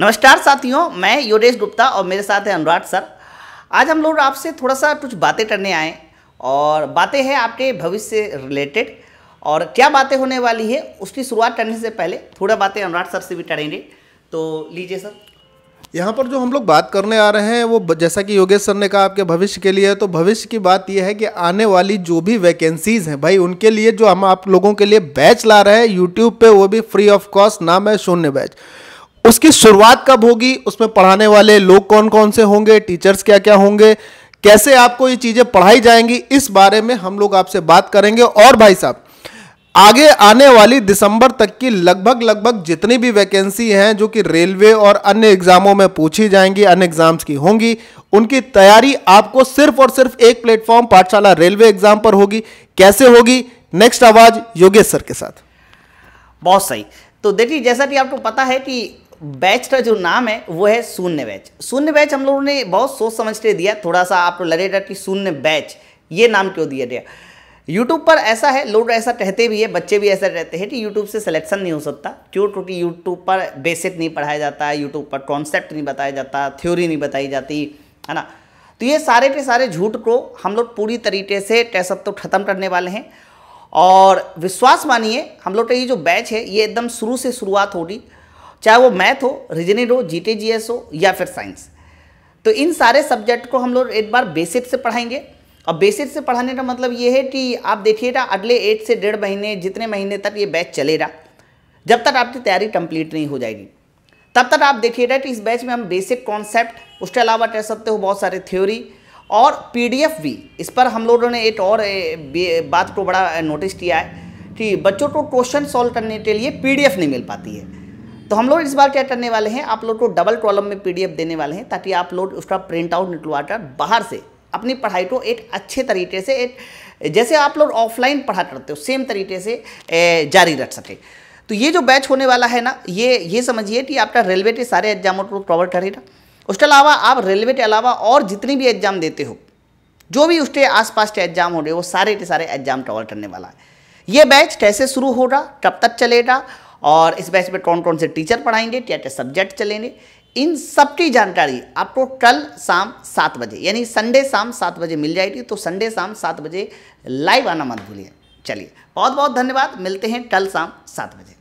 नमस्कार साथियों मैं योगेश गुप्ता और मेरे साथ हैं अनुराग सर आज हम लोग आपसे थोड़ा सा कुछ बातें करने आए और बातें हैं आपके भविष्य से रिलेटेड और क्या बातें होने वाली है उसकी शुरुआत करने से पहले थोड़ा बातें अनुराग सर से भी करेंगे तो लीजिए सर यहाँ पर जो हम लोग बात करने आ रहे हैं वो जैसा कि योगेश सर ने कहा आपके भविष्य के लिए तो भविष्य की बात यह है कि आने वाली जो भी वैकेंसीज़ हैं भाई उनके लिए जो हम आप लोगों के लिए बैच ला रहे हैं यूट्यूब पे वो भी फ्री ऑफ कॉस्ट नाम है शून्य बैच उसकी शुरुआत कब होगी उसमें पढ़ाने वाले लोग कौन कौन से होंगे टीचर्स क्या क्या होंगे कैसे आपको ये चीज़ें पढ़ाई जाएंगी इस बारे में हम लोग आपसे बात करेंगे और भाई साहब आगे आने वाली दिसंबर तक की लगभग लगभग जितनी भी वैकेंसी हैं जो कि रेलवे और अन्य एग्जामों में पूछी जाएंगी अन्य एग्जाम्स की होंगी उनकी तैयारी आपको सिर्फ और सिर्फ एक प्लेटफॉर्म पाठशाला रेलवे एग्जाम पर होगी कैसे होगी नेक्स्ट आवाज योगेश सर के साथ बहुत सही तो देखिए जैसा कि आपको पता है कि बैच का जो नाम है वो है शून्य बैच शून्य बैच हम लोगों ने बहुत सोच समझ के दिया थोड़ा सा आप लोग लगेगा कि शून्य बैच ये नाम क्यों दिया गया यूट्यूब पर ऐसा है लोग ऐसा कहते भी है बच्चे भी ऐसा कहते हैं कि यूट्यूब से सिलेक्शन नहीं हो सकता क्यों क्योंकि यूट्यूब पर बेसिक नहीं पढ़ाया जाता है यूट्यूब पर कॉन्सेप्ट नहीं बताया जाता थ्योरी नहीं बताई जाती है ना तो ये सारे के सारे झूठ को हम लोग पूरी तरीके से टेस्ट तो ख़त्म करने वाले हैं और विश्वास मानिए हम लोग का ये जो बैच है ये एकदम शुरू से शुरुआत होगी चाहे वो मैथ हो रीजनिंग हो जी एस हो या फिर साइंस तो इन सारे सब्जेक्ट को हम लोग एक बार बेसिक से पढ़ाएंगे और बेसिक से पढ़ाने का मतलब ये है कि आप देखिएगा अगले एक से डेढ़ महीने जितने महीने तक ये बैच चलेगा जब तक आपकी तैयारी कंप्लीट नहीं हो जाएगी तब तक आप देखिएगा कि इस बैच में हम बेसिक कॉन्सेप्ट उसके अलावा कह सकते हो बहुत सारे थ्योरी और पीडीएफ भी इस पर हम लोगों ने एक और बात को बड़ा नोटिस किया है कि बच्चों को क्वेश्चन सॉल्व करने के लिए पीडीएफ नहीं मिल पाती है तो हम लोग इस बार क्या करने वाले हैं आप लोग को डबल कॉलम में पीडीएफ देने वाले हैं ताकि आप लोग उसका प्रिंट आउट निकलवाकर बाहर से अपनी पढ़ाई को एक अच्छे तरीके से एक जैसे आप लोग ऑफलाइन पढ़ा करते हो सेम तरीके से जारी रख सकें तो ये जो बैच होने वाला है ना ये ये समझिए कि आपका रेलवे के सारे एग्जामों को कवर करेगा उसके अलावा आप रेलवे के अलावा और जितनी भी एग्जाम देते हो जो भी उसके आसपास के एग्जाम हो रहे वो सारे के सारे एग्जाम कवर करने वाला है ये बैच कैसे शुरू होगा कब तक चलेगा और इस बैच में कौन कौन से टीचर पढ़ाएंगे क्या क्या सब्जेक्ट चलेंगे इन सब की जानकारी आपको कल शाम सात बजे यानी संडे शाम सात बजे मिल जाएगी तो संडे शाम सात बजे लाइव आना मत भूलिए चलिए बहुत बहुत धन्यवाद मिलते हैं कल शाम सात बजे